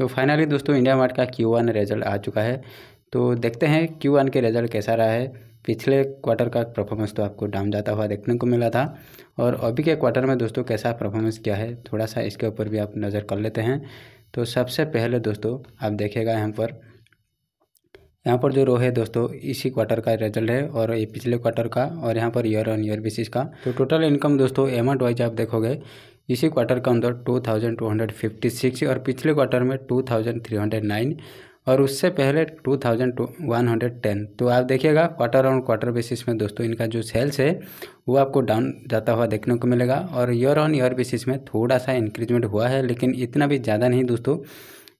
तो फाइनली दोस्तों India Mart का क्यू वन रिजल्ट आ चुका है तो देखते हैं क्यू वन के रिजल्ट कैसा रहा है पिछले क्वार्टर का परफॉर्मेंस तो आपको डाउन जाता हुआ देखने को मिला था और अभी के क्वार्टर में दोस्तों कैसा परफॉर्मेंस किया है थोड़ा सा इसके ऊपर भी आप नज़र कर लेते हैं तो सबसे पहले दोस्तों आप देखेगा यहाँ पर यहाँ पर जो रो है दोस्तों इसी क्वार्टर का रिजल्ट है और ये पिछले क्वार्टर का और यहाँ per year on year basis का तो टोटल इनकम दोस्तों अमाउंट वाइज आप देखोगे इसी क्वार्टर के अंदर 2256 और पिछले क्वार्टर में 2309 और उससे पहले 2110 तो आप देखिएगा क्वार्टर ऑन क्वार्टर बेसिस में दोस्तों इनका जो सेल्स है वो आपको डाउन जाता हुआ देखने को मिलेगा और ईयर ऑन ईयर बेसिस में थोड़ा सा इंक्रीजमेंट हुआ है लेकिन इतना भी ज़्यादा नहीं दोस्तों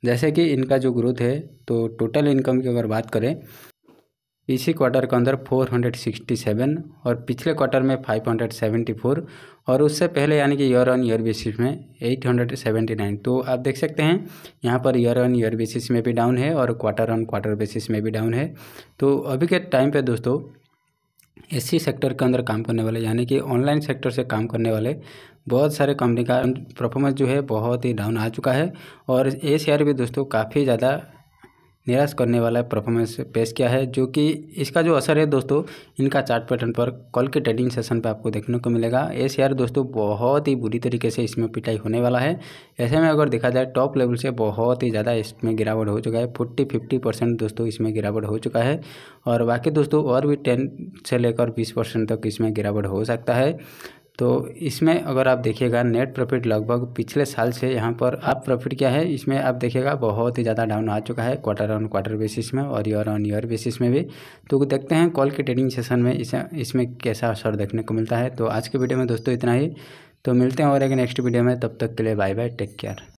जैसे कि इनका जो ग्रोथ है तो टोटल इनकम की अगर बात करें इसी क्वार्टर के अंदर 467 और पिछले क्वार्टर में 574 और उससे पहले यानी कि ईयर ऑन ईयर बेसिस में 879 तो आप देख सकते हैं यहाँ per year on year basis में भी डाउन है और क्वार्टर ऑन क्वार्टर बेसिस में भी डाउन है तो अभी के टाइम पे दोस्तों एससी सेक्टर के अंदर काम करने वाले यानी कि ऑनलाइन सेक्टर से काम करने वाले बहुत सारे कंपनी का परफॉर्मेंस जो है बहुत ही डाउन आ चुका है और ए शेयर भी दोस्तों काफ़ी ज़्यादा निराश करने वाला परफॉर्मेंस पेश किया है जो कि इसका जो असर है दोस्तों इनका चार्ट पैटर्न पर कल के ट्रेडिंग सेशन पर आपको देखने को मिलेगा ये शेयर दोस्तों बहुत ही बुरी तरीके से इसमें पिटाई होने वाला है ऐसे में अगर देखा जाए टॉप लेवल से बहुत ही ज़्यादा इसमें गिरावट हो चुका है फोर्टी फिफ्टी परसेंट दोस्तों इसमें गिरावट हो चुका है और बाकी दोस्तों और भी टेन से लेकर बीस परसेंट तक इसमें गिरावट हो सकता है तो इसमें अगर आप देखिएगा नेट प्रॉफिट लगभग पिछले साल से यहाँ पर आप प्रॉफिट क्या है इसमें आप देखिएगा बहुत ही ज़्यादा डाउन आ चुका है क्वार्टर ऑन क्वार्टर बेसिस में और ईयर ऑन ईयर बेसिस में भी तो देखते हैं कॉल के ट्रेडिंग सेशन में इसे इसमें कैसा असर देखने को मिलता है तो आज के वीडियो में दोस्तों इतना ही तो मिलते हैं और एक नेक्स्ट वीडियो में तब तक के लिए बाय बाय टेक केयर